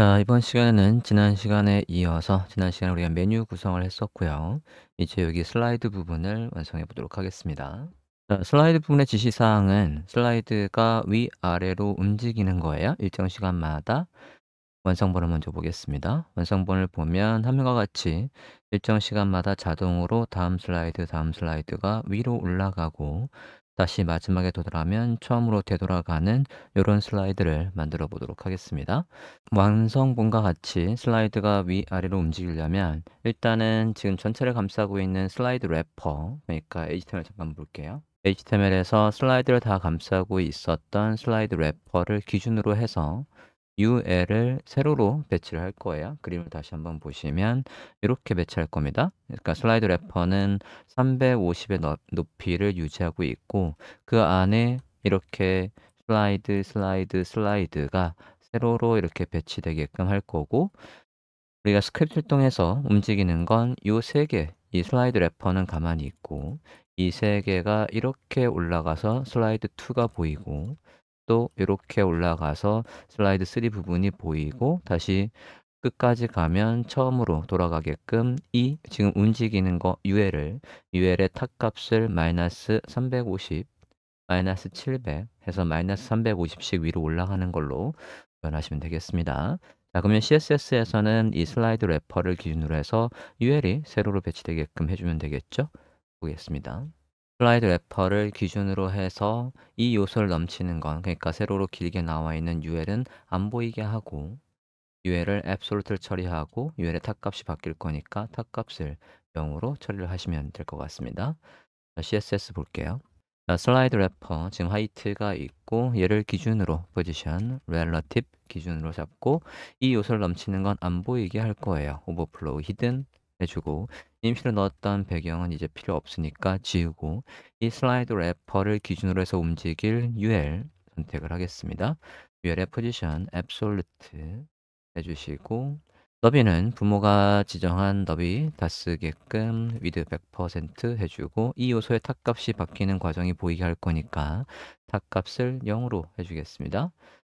자, 이번 시간에는 지난 시간에 이어서 지난 시간에 우리가 메뉴 구성을 했었고요. 이제 여기 슬라이드 부분을 완성해 보도록 하겠습니다. 자, 슬라이드 부분의 지시사항은 슬라이드가 위아래로 움직이는 거예요. 일정 시간마다 완성본을 먼저 보겠습니다. 완성본을 보면 화면과 같이 일정 시간마다 자동으로 다음 슬라이드, 다음 슬라이드가 위로 올라가고 다시 마지막에 도달하면 처음으로 되돌아가는 이런 슬라이드를 만들어 보도록 하겠습니다. 완성본과 같이 슬라이드가 위아래로 움직이려면 일단은 지금 전체를 감싸고 있는 슬라이드 래퍼 그러니까 HTML 잠깐 볼게요. HTML에서 슬라이드를 다 감싸고 있었던 슬라이드 래퍼를 기준으로 해서 UL을 세로로 배치를 할 거예요. 그림을 다시 한번 보시면 이렇게 배치할 겁니다. 그러니까 슬라이드 래퍼는 350의 높이를 유지하고 있고 그 안에 이렇게 슬라이드, 슬라이드, 슬라이드가 세로로 이렇게 배치되게끔 할 거고 우리가 스크립트를 통해서 움직이는 건 이 세 개, 이 슬라이드 래퍼는 가만히 있고 이 세 개가 이렇게 올라가서 슬라이드 2가 보이고 또 이렇게 올라가서 슬라이드 3 부분이 보이고 다시 끝까지 가면 처음으로 돌아가게끔 이 지금 움직이는 거 UL을 UL의 탑값을 마이너스 350 마이너스 700 해서 마이너스 350씩 위로 올라가는 걸로 변하시면 되겠습니다. 자 그러면 CSS에서는 이 슬라이드 래퍼를 기준으로 해서 UL이 세로로 배치되게끔 해주면 되겠죠? 보겠습니다. 슬라이드 래퍼를 기준으로 해서 이 요소를 넘치는 건 그러니까 세로로 길게 나와 있는 UL은 안 보이게 하고 UL을 앱솔루트를 처리하고 UL의 탑값이 바뀔 거니까 탑값을 0으로 처리를 하시면 될 것 같습니다. CSS 볼게요. 자, 슬라이드 래퍼 지금 화이트가 있고 얘를 기준으로 포지션, relative 기준으로 잡고 이 요소를 넘치는 건 안 보이게 할 거예요. 오버플로우, 히든, 해주고 임시를 넣었던 배경은 이제 필요 없으니까 지우고 이 슬라이드 래퍼를 기준으로 해서 움직일 UL 선택을 하겠습니다. UL의 포지션 absolute 해주시고 너비는 부모가 지정한 너비 다 쓰게끔 위드 100% 해주고 이 요소의 탑값이 바뀌는 과정이 보이게 할 거니까 탑값을 0으로 해주겠습니다.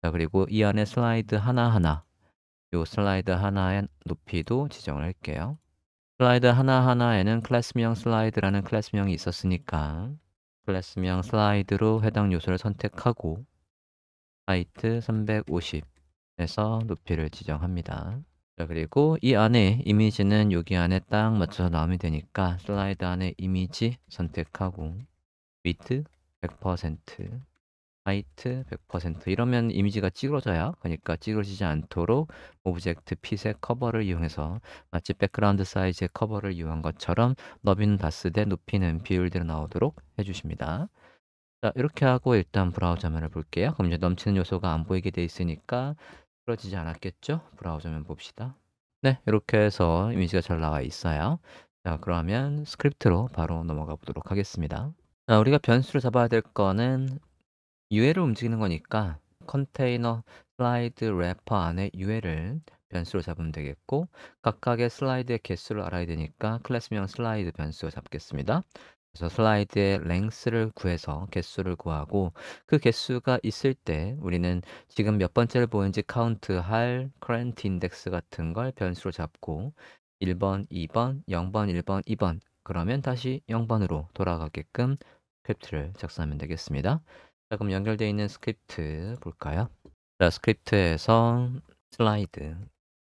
자 그리고 이 안에 슬라이드 하나하나 요 슬라이드 하나의 높이도 지정을 할게요. 슬라이드 하나하나에는 클래스명 슬라이드라는 클래스명이 있었으니까 클래스명 슬라이드로 해당 요소를 선택하고 하이트 350에서 높이를 지정합니다. 자 그리고 이 안에 이미지는 여기 안에 딱 맞춰서 나오면 되니까 슬라이드 안에 이미지 선택하고 위드 100% 화이트 100% 이러면 이미지가 찌그러져야 그러니까 찌그러지지 않도록 오브젝트 핏의 커버를 이용해서 마치 백그라운드 사이즈의 커버를 이용한 것처럼 너비는 다스 대 높이는 비율대로 나오도록 해주십니다. 자 이렇게 하고 일단 브라우저 면을 볼게요. 그럼 이제 넘치는 요소가 안 보이게 돼 있으니까 찌그러지지 않았겠죠? 브라우저 면 봅시다. 네 이렇게 해서 이미지가 잘 나와 있어요. 자 그러면 스크립트로 바로 넘어가 보도록 하겠습니다. 자, 우리가 변수를 잡아야 될 거는 유해를 움직이는 거니까 컨테이너 슬라이드 래퍼 안에 유해를 변수로 잡으면 되겠고 각각의 슬라이드의 개수를 알아야 되니까 클래스명 슬라이드 변수 로 잡겠습니다. 그래서 슬라이드의 랭스를 구해서 개수를 구하고 그 개수가 있을 때 우리는 지금 몇 번째를 보는지 카운트할 current index 같은 걸 변수로 잡고 1번, 2번, 0번, 1번, 2번 그러면 다시 0번으로 돌아가게끔 스트를 작성하면 되겠습니다. 자, 그럼 연결되어 있는 스크립트 볼까요? 자, 스크립트에서 슬라이드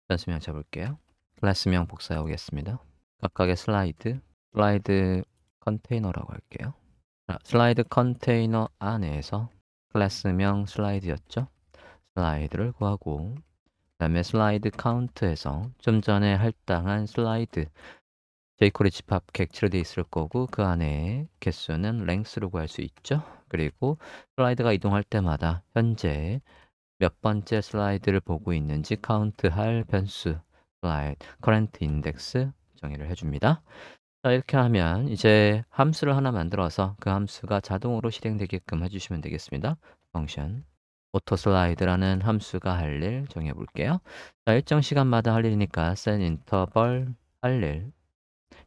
전수명 잡을게요. 클래스명 복사해 오겠습니다. 각각의 슬라이드, 슬라이드 컨테이너라고 할게요. 자, 슬라이드 컨테이너 안에서 클래스명 슬라이드였죠? 슬라이드를 구하고 그 다음에 슬라이드 카운트에서 좀 전에 할당한 슬라이드 제이콜의 집합 객체로되어 있을 거고 그 안에 개수는 랭스로 구할 수 있죠. 그리고 슬라이드가 이동할 때마다 현재 몇 번째 슬라이드를 보고 있는지 카운트할 변수 슬라이드 커런트 인덱스 정의를 해줍니다. 자 이렇게 하면 이제 함수를 하나 만들어서 그 함수가 자동으로 실행되게끔 해주시면 되겠습니다. 펑션 오토슬라이드라는 함수가 할 일 정해 볼게요. 자 일정 시간마다 할 일이니까 센 인터벌 할일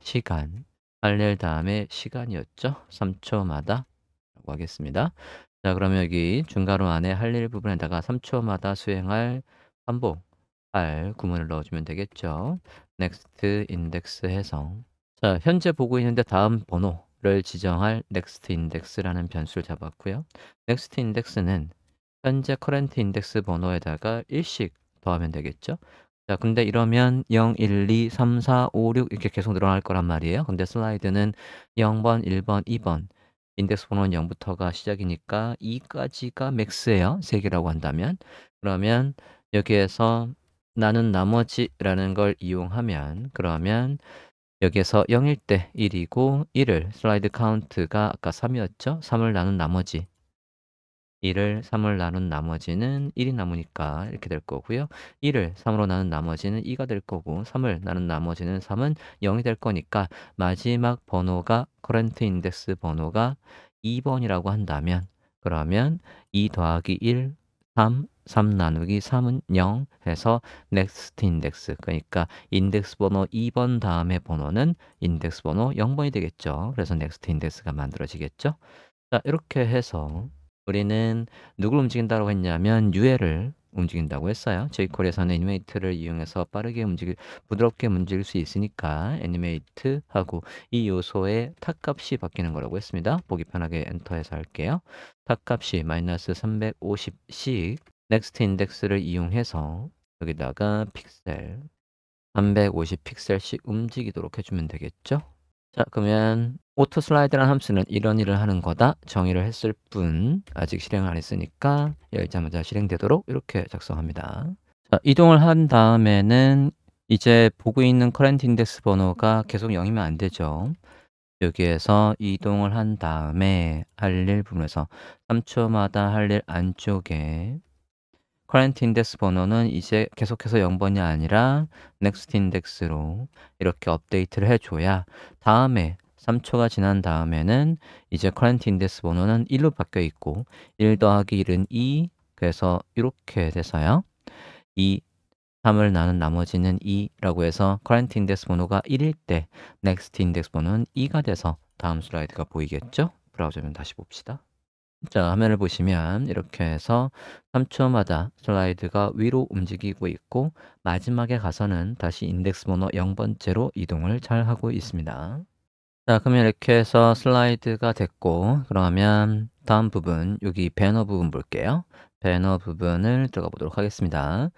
시간 할렐 다음에 시간이었죠? 3초마다 라고 하겠습니다. 자 그러면 여기 중괄호 안에 할렐 부분에다가 3초마다 수행할 반복 할 구문을 넣어주면 되겠죠. next index 해석 자 현재 보고 있는데 다음 번호를 지정할 next index라는 변수를 잡았고요. next index는 현재 current index 번호에다가 일씩 더하면 되겠죠. 자 근데 이러면 0, 1, 2, 3, 4, 5, 6 이렇게 계속 늘어날 거란 말이에요. 근데 슬라이드는 0번, 1번, 2번 인덱스 번호는 0부터가 시작이니까 2까지가 맥스예요. 3개라고 한다면 그러면 여기에서 나는 나머지라는 걸 이용하면 그러면 여기에서 0일 때 1이고 1을 슬라이드 카운트가 아까 3이었죠? 3을 나는 나머지 2를 3을 나눈 나머지는 1이 남으니까 이렇게 될 거고요. 1을 3으로 나눈 나머지는 2가 될 거고 3을 나눈 나머지는 3은 0이 될 거니까 마지막 번호가 커런트 인덱스 번호가 2번이라고 한다면 그러면 2 더하기 1, 3, 3 나누기 3은 0 해서 넥스트 인덱스 그러니까 인덱스 번호 2번 다음에 번호는 인덱스 번호 0번이 되겠죠. 그래서 넥스트 인덱스가 만들어지겠죠. 자 이렇게 해서 우리는 누굴 움직인다고 했냐면 유해를 움직인다고 했어요. 제이콜에서는 음. 애니메이트를 이용해서 빠르게 움직일, 부드럽게 움직일 수 있으니까 애니메이트하고 이 요소의 탑값이 바뀌는 거라고 했습니다. 보기 편하게 엔터해서 할게요. 탑값이 마이너스 350씩 넥스트 인덱스를 이용해서 여기다가 픽셀 350 픽셀씩 움직이도록 해주면 되겠죠? 자, 그러면 오토 슬라이드란 함수는 이런 일을 하는 거다 정의를 했을 뿐 아직 실행을 안 했으니까 열자마자 실행되도록 이렇게 작성합니다. 자, 이동을 한 다음에는 이제 보고 있는 커렌트 인덱스 번호가 계속 0이면 안 되죠. 여기에서 이동을 한 다음에 할 일 부분에서 3초마다 할 일 안쪽에 커런트 인덱스 번호는 이제 계속해서 0번이 아니라 넥스트 인덱스로 이렇게 업데이트를 해줘야 다음에 3초가 지난 다음에는 이제 커런트 인덱스 번호는 1로 바뀌어 있고 1 더하기 1은 2 그래서 이렇게 돼서요 2 3을 나눈 나머지는 2라고 해서 커런트 인덱스 번호가 1일 때 넥스트 인덱스 번호는 2가 돼서 다음 슬라이드가 보이겠죠? 브라우저면 다시 봅시다. 자, 화면을 보시면 이렇게 해서 3초마다 슬라이드가 위로 움직이고 있고 마지막에 가서는 다시 인덱스 번호 0번째로 이동을 잘 하고 있습니다. 자, 그러면 이렇게 해서 슬라이드가 됐고 그러면 다음 부분, 여기 배너 부분 볼게요. 배너 부분을 들어가 보도록 하겠습니다.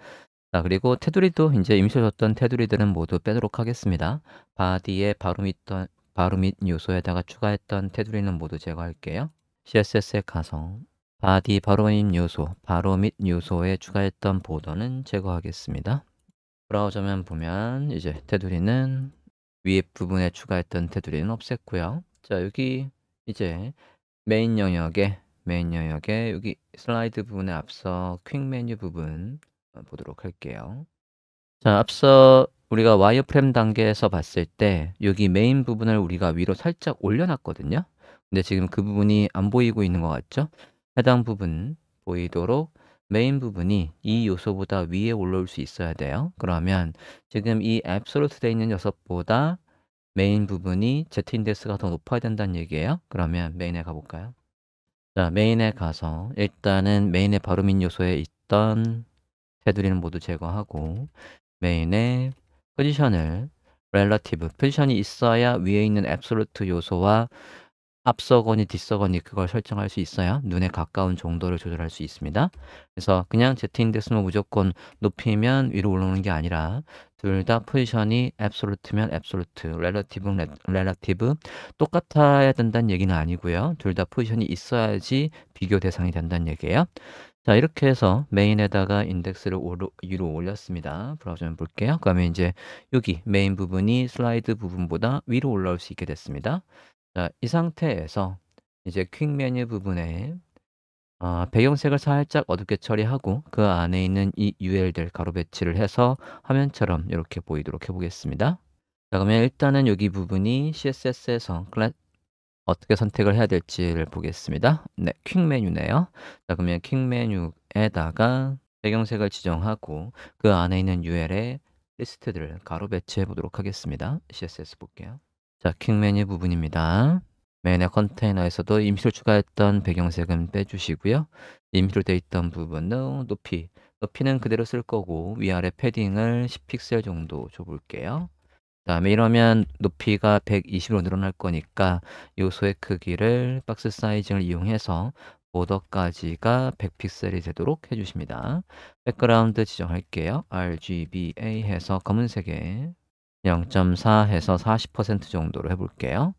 자, 그리고 테두리도 이제 임시 로 줬던 테두리들은 모두 빼도록 하겠습니다. 바디에 바로 밑, 바로 밑 요소에다가 추가했던 테두리는 모두 제거할게요. CSS에 가서 d 디바로인 요소, 바로 및 요소에 추가했던 보더는 제거하겠습니다. 브라우저면 보면 이제 테두리는 위에 부분에 추가했던 테두리는 없앴고요. 자, 여기 이제 메인 영역에 메인 영역에 여기 슬라이드 부분에 앞서 퀵 메뉴 부분 보도록 할게요. 자, 앞서 우리가 와이어프레임 단계에서 봤을 때 여기 메인 부분을 우리가 위로 살짝 올려놨거든요. 근데 지금 그 부분이 안 보이고 있는 것 같죠? 해당 부분 보이도록 메인 부분이 이 요소보다 위에 올라올 수 있어야 돼요. 그러면 지금 이앱 b s 트 l u 돼 있는 녀석보다 메인 부분이 z 인덱스가 더 높아야 된다는 얘기예요. 그러면 메인에 가볼까요? 자, 메인에 가서 일단은 메인의 발음인 요소에 있던 테두리는 모두 제거하고 메인의 포지션을 relative, 포지션이 있어야 위에 있는 absolute 요소와 앞서거니 뒤서거니 그걸 설정할 수 있어야 눈에 가까운 정도를 조절할 수 있습니다. 그래서 그냥 Z인덱스만 무조건 높이면 위로 올라오는 게 아니라 둘 다 포지션이 앱솔루트면 앱솔루트, 렐러티브는 렐러티브 똑같아야 된다는 얘기는 아니고요. 둘 다 포지션이 있어야지 비교 대상이 된다는 얘기예요. 자 이렇게 해서 메인에다가 인덱스를 오르, 위로 올렸습니다 브라우저 좀 볼게요 그러면 이제 여기 메인 부분이 슬라이드 부분보다 위로 올라올 수 있게 됐습니다 자, 이 상태에서 이제 퀵 메뉴 부분에 아, 배경색을 살짝 어둡게 처리하고 그 안에 있는 이 UL들 가로 배치를 해서 화면처럼 이렇게 보이도록 해보겠습니다. 자, 그러면 일단은 여기 부분이 CSS에서 어떻게 선택을 해야 될지를 보겠습니다. 네, 퀵 메뉴네요. 자, 그러면 퀵 메뉴에다가 배경색을 지정하고 그 안에 있는 UL의 리스트들을 가로 배치해 보도록 하겠습니다. CSS 볼게요. 자, 킹메뉴 부분입니다. 메인 컨테이너에서도 임시로 추가했던 배경색은 빼주시고요. 임시로 돼 있던 부분은 높이, 높이는 그대로 쓸 거고 위아래 패딩을 10픽셀 정도 줘볼게요. 그 다음에 이러면 높이가 120으로 늘어날 거니까 요소의 크기를 박스 사이징을 이용해서 보더까지가 100픽셀이 되도록 해주십니다. 백그라운드 지정할게요. RGBA 해서 검은색에 0.4에서40% 정도로 해볼게요.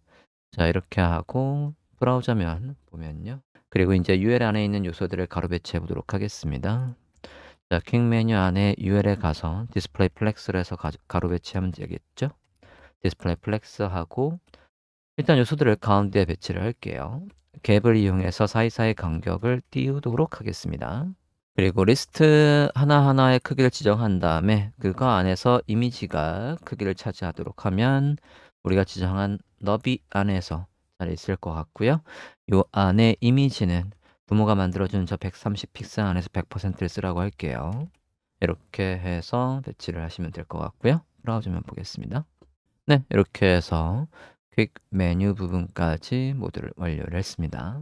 자, 이렇게 하고 브라우저면 보면요. 그리고 이제 UL 안에 있는 요소들을 가로 배치해 보도록 하겠습니다. 자, 퀵 메뉴 안에 UL에 가서 디스플레이 플렉스를 해서 가, 가로 배치하면 되겠죠? 디스플레이 플렉스하고 일단 요소들을 가운데 배치를 할게요. 갭을 이용해서 사이사이 간격을 띄우도록 하겠습니다. 그리고 리스트 하나하나의 크기를 지정한 다음에 그거 안에서 이미지가 크기를 차지하도록 하면 우리가 지정한 너비 안에서 잘 있을 것 같고요. 이 안에 이미지는 부모가 만들어준 저130 픽셀 안에서 100%를 쓰라고 할게요. 이렇게 해서 배치를 하시면 될 것 같고요. 브라우저면 보겠습니다. 네, 이렇게 해서 퀵 메뉴 부분까지 모두를 완료를 했습니다.